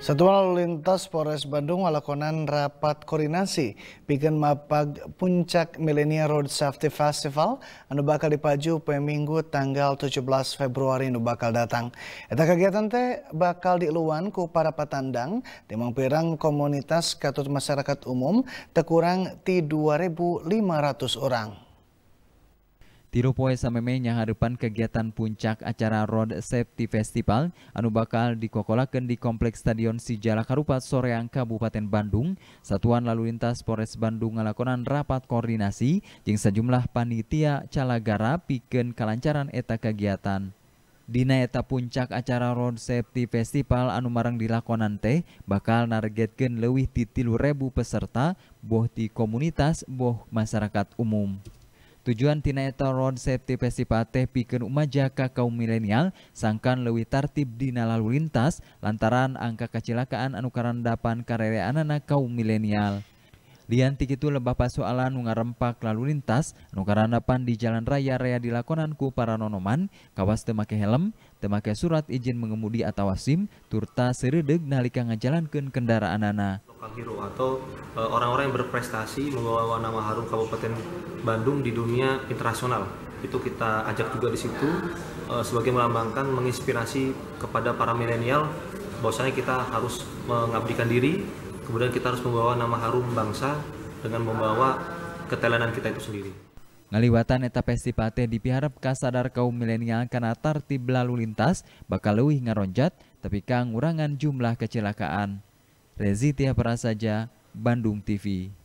Satuan Lalu Lintas Polres Bandung melakukan rapat koordinasi bikin mapag puncak Millennial Road Safety Festival anu bakal dipaju pe minggu tanggal 17 Februari anu bakal datang. Eta kegiatan teh bakal diluan ku para petandang, di pirang komunitas katut masyarakat umum tekurang ti 2.500 orang. Tilu poe sameme nyaharepan kegiatan puncak acara Road Safety Festival anu bakal dikokolakan di Kompleks Stadion Sijala Karupat Soreang Kabupaten Bandung. Satuan Lalu Lintas Polres Bandung ngalakonan rapat koordinasi jeung sejumlah panitia calagara pikeun kalancaran eta kegiatan. Dina eta puncak acara Road Safety Festival anu marang dilakonan teh bakal nargetkeun leuwih ti 3000 peserta boh ti komunitas boh masyarakat umum. Tujuan tinaeta Road Safety Festival teh pikeun umaja kaum milenial sangkan leuwih tartib dina lalu lintas lantaran angka kecelakaan anu karandapan anak kaum milenial. Liantik itu lebah pasualan nunga rempak lalu lintas nu di jalan raya raya dilakonanku para nonoman kawas temake helm temake surat izin mengemudi atau SIM turta seredeg nalika ngejalankan kendaraan-anak. Lokal hero atau e, orang-orang yang berprestasi membawa nama harum Kabupaten Bandung di dunia internasional. Itu kita ajak juga di situ e, sebagai melambangkan menginspirasi kepada para milenial bahwasanya kita harus mengabdikan diri kemudian kita harus membawa nama harum bangsa dengan membawa ketelanan kita itu sendiri. Ngaliwatan eta festival dipiharap kasadar kaum milenial karena tertib lalu lintas bakal lebih ngaronjat tapi kangurangan jumlah kecelakaan. Tia Prasaja, Bandung TV.